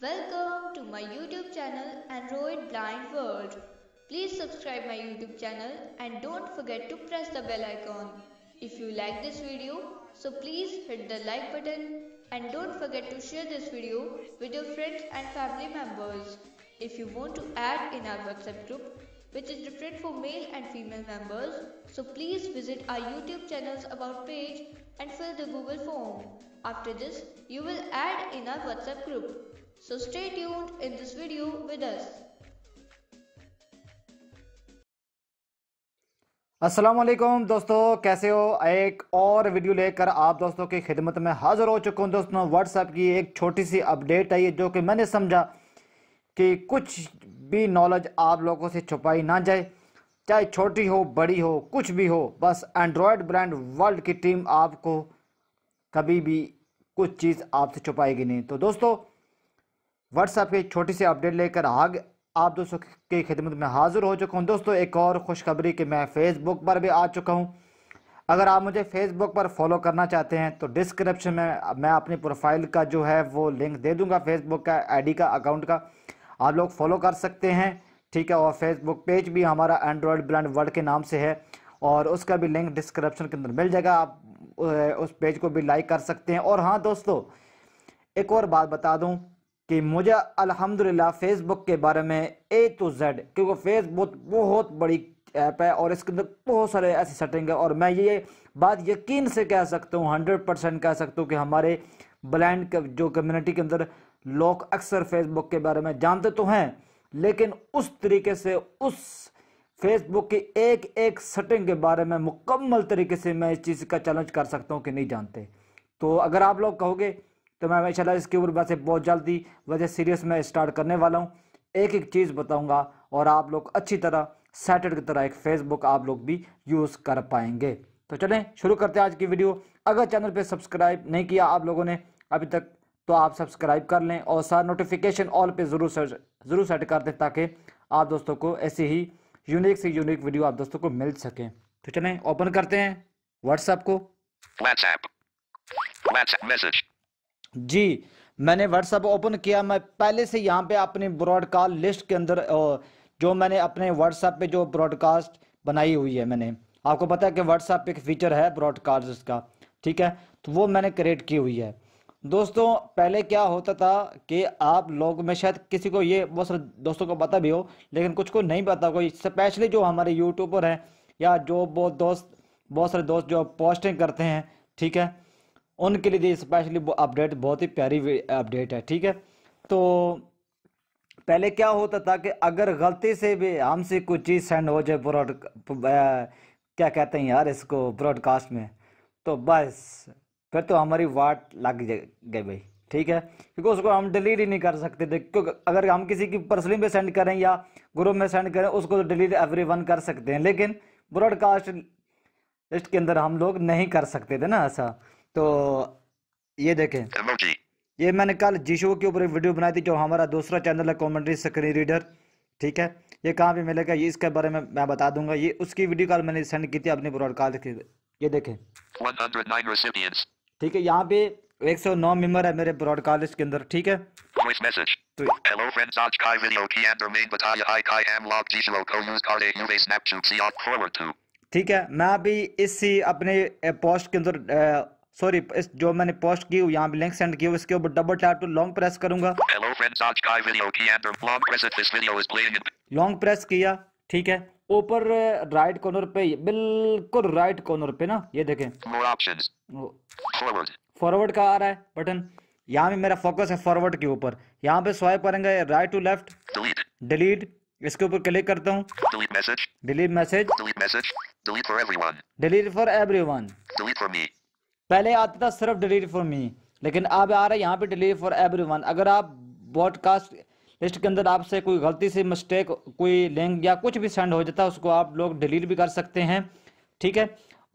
Welcome to my YouTube channel Android Blind World. Please subscribe my YouTube channel and don't forget to press the bell icon. If you like this video, so please hit the like button and don't forget to share this video with your friends and family members. If you want to add in our WhatsApp group, which is different for male and female members, so please visit our YouTube channel's about page and fill the Google form. After this, you will add in our WhatsApp group. So stay tuned in this video with us. Aslam दोस्तों कैसे हो एक और video लेकर आप दोस्तों की खिदमत में हाज़िर हो चुका हूँ दोस्तों व्हाट्सएप की एक छोटी सी अपडेट आई है जो कि मैंने समझा कि कुछ भी नॉलेज आप लोगों से छुपाई ना जाए चाहे छोटी हो बड़ी हो कुछ भी हो बस एंड्रॉयड ब्रांड वर्ल्ड की टीम आपको कभी भी कुछ चीज़ आपसे छुपाएगी नहीं तो दोस्तों व्हाट्सएप की छोटी सी अपडेट लेकर आग आप दोस्तों की खिदमत में हाजिर हो चुका हूँ दोस्तों एक और खुशखबरी कि मैं फ़ेसबुक पर भी आ चुका हूँ अगर आप मुझे फ़ेसबुक पर फॉलो करना चाहते हैं तो डिस्क्रिप्शन में मैं अपनी प्रोफाइल का जो है वो लिंक दे दूँगा फेसबुक का आईडी का अकाउंट का आप लोग फॉलो कर सकते हैं ठीक है और फेसबुक पेज भी हमारा एंड्रॉयड ब्रांड वर्ल्ड के नाम से है और उसका भी लिंक डिस्क्रिप्शन के अंदर मिल जाएगा आप उस पेज को भी लाइक कर सकते हैं और हाँ दोस्तों एक और बात बता दूँ कि मुझे अल्हम्दुलिल्लाह फेसबुक के बारे में ए टू जेड क्योंकि फेसबुक बहुत बड़ी ऐप है और इसके अंदर बहुत सारे ऐसे सेटिंग है और मैं ये बात यकीन से कह सकता हूँ हंड्रेड परसेंट कह सकता हूँ कि हमारे ब्लाइंड जो कम्युनिटी के अंदर लोग अक्सर फेसबुक के बारे में जानते तो हैं लेकिन उस तरीके से उस फेसबुक की एक एक सेटिंग के बारे में मुकम्मल तरीके से मैं इस चीज़ का चैलेंज कर सकता हूँ कि नहीं जानते तो अगर आप लोग कहोगे तो मैं इंशाल्लाह इसके ऊपर वैसे बहुत जल्दी वैसे सीरियस में स्टार्ट करने वाला हूँ एक एक चीज़ बताऊँगा और आप लोग अच्छी तरह सैटेड की तरह एक फेसबुक आप लोग भी यूज़ कर पाएंगे तो चलें शुरू करते हैं आज की वीडियो अगर चैनल पर सब्सक्राइब नहीं किया आप लोगों ने अभी तक तो आप सब्सक्राइब कर लें और सर नोटिफिकेशन ऑल पे ज़रूर ज़रूर सेट कर दें ताकि आप दोस्तों को ऐसी ही यूनिक से यूनिक वीडियो आप दोस्तों को मिल सकें तो चलें ओपन करते हैं व्हाट्सएप को WhatsApp. WhatsApp जी मैंने व्हाट्सएप ओपन किया मैं पहले से यहाँ पे अपनी ब्रॉडकास्ट लिस्ट के अंदर जो मैंने अपने व्हाट्सएप पे जो ब्रॉडकास्ट बनाई हुई है मैंने आपको पता है कि व्हाट्सएप एक फीचर है ब्रॉडकास्ट का ठीक है तो वो मैंने क्रिएट की हुई है दोस्तों पहले क्या होता था कि आप लोग में शायद किसी को ये बहुत सारे दोस्तों को पता भी हो लेकिन कुछ को नहीं पता कोई स्पेशली जो हमारे यूट्यूबर हैं या जो बहुत दोस्त बहुत सारे दोस्त जो पोस्टिंग करते हैं ठीक है उनके लिए स्पेशली वो अपडेट बहुत ही प्यारी अपडेट है ठीक है तो पहले क्या होता था कि अगर गलती से भी हमसे कोई चीज़ सेंड हो जाए ब्रॉड क्या कहते हैं यार इसको ब्रॉडकास्ट में तो बस फिर तो हमारी वाट लग गई भाई ठीक है क्योंकि उसको हम डिलीट ही नहीं कर सकते थे क्योंकि अगर हम किसी की पर्सनली में सेंड करें या ग्रुप में सेंड करें उसको तो डिलीट एवरी वन कर सकते हैं लेकिन ब्रॉडकास्ट लिस्ट के अंदर हम लोग नहीं कर सकते थे ना ऐसा तो ये देखें ये मैंने कल जीशो के ऊपर एक वीडियो बनाई थी जो हमारा दूसरा चैनल है कॉमेंट्री स्क्रीन रीडर ठीक है ये कहाँ पे मिलेगा ये इसके बारे में मैं बता दूंगा ये उसकी वीडियो कॉल मैंने सेंड की थी अपने ब्रॉडकास्ट के ये देखें ठीक है यहाँ पे एक सौ नौ मेम्बर है मेरे ब्रॉडकास्ट के अंदर ठीक है तो Hello आज का वीडियो की अंदर में बताया है कि हम लॉग जीशो को यूज कर रहे हुए स्नैपचैट से आप फॉरवर्ड टू ठीक है मैं अभी इसी अपने पोस्ट के अंदर सॉरी इस जो मैंने पोस्ट की हुई यहाँ पे लिंक सेंड किया उसके ऊपर double tap to long press करूंगा लॉन्ग प्रेस किया ठीक है ऊपर राइट कॉर्नर पे बिल्कुल राइट कॉर्नर पे ना ये देखें फॉरवर्ड का आ रहा है बटन यहाँ पे मेरा फोकस है फॉरवर्ड के ऊपर यहाँ पे स्वाइप करेंगे राइट टू लेफ्ट डिलीट इसके ऊपर क्लिक करता हूँ delete message delete message delete for everyone delete for me पहले आता था सिर्फ डिलीट फॉर मी लेकिन अब आ रहा है यहाँ पे डिलीट फॉर एवरी अगर आप ब्रॉडकास्ट लिस्ट के अंदर आपसे कोई गलती से मिस्टेक कोई लिंक या कुछ भी सेंड हो जाता है उसको आप लोग डिलीट भी कर सकते हैं ठीक है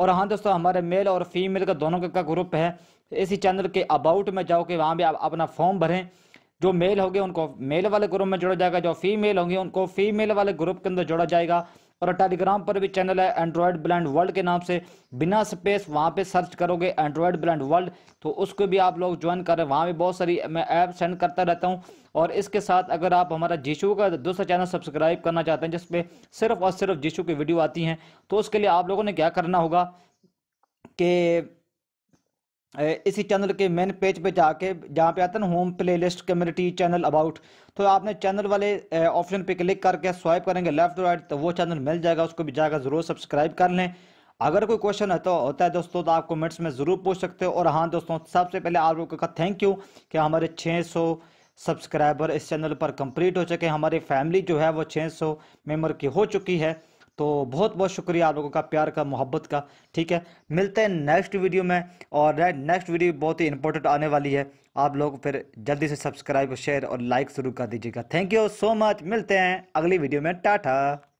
और हाँ दोस्तों हमारे मेल और फीमेल का दोनों का ग्रुप है इसी चैनल के अबाउट में जाओ कि वहाँ भी आप अपना फॉर्म भरें जो मेल होंगे उनको मेल वाले ग्रुप में जोड़ा जाएगा जो फीमेल होंगे उनको फीमेल वाले ग्रुप के अंदर जोड़ा जाएगा और टेलीग्राम पर भी चैनल है एंड्रॉयड ब्लैंड वर्ल्ड के नाम से बिना स्पेस वहाँ पे सर्च करोगे एंड्रॉयड ब्लैंड वर्ल्ड तो उसको भी आप लोग ज्वाइन करें वहाँ भी बहुत सारी मैं ऐप सेंड करता रहता हूँ और इसके साथ अगर आप हमारा जीशु का दूसरा चैनल सब्सक्राइब करना चाहते हैं जिसपे सिर्फ और सिर्फ जीशू की वीडियो आती हैं तो उसके लिए आप लोगों ने क्या करना होगा कि इसी चैनल के मेन पेज पे जाके जहाँ पे आता है ना home playlist community channel about तो आपने चैनल वाले ऑप्शन पे क्लिक करके स्वाइप करेंगे लेफ्ट राइट तो वो चैनल मिल जाएगा उसको भी जाकर ज़रूर सब्सक्राइब कर लें अगर कोई क्वेश्चन है तो होता है दोस्तों तो आप कमेंट्स में ज़रूर पूछ सकते हो और हाँ दोस्तों सबसे पहले आप लोगों का थैंक यू कि हमारे छः सौ सब्सक्राइबर इस चैनल पर कंप्लीट हो चुके हमारी फैमिली जो है वो सौ मेंबर की हो चुकी है तो बहुत बहुत शुक्रिया आप लोगों का प्यार का मोहब्बत का ठीक है मिलते हैं नेक्स्ट वीडियो में और नेक्स्ट वीडियो बहुत ही इंपॉर्टेंट आने वाली है आप लोग फिर जल्दी से सब्सक्राइब शेयर और लाइक शुरू कर दीजिएगा थैंक यू सो मच मिलते हैं अगली वीडियो में टाटा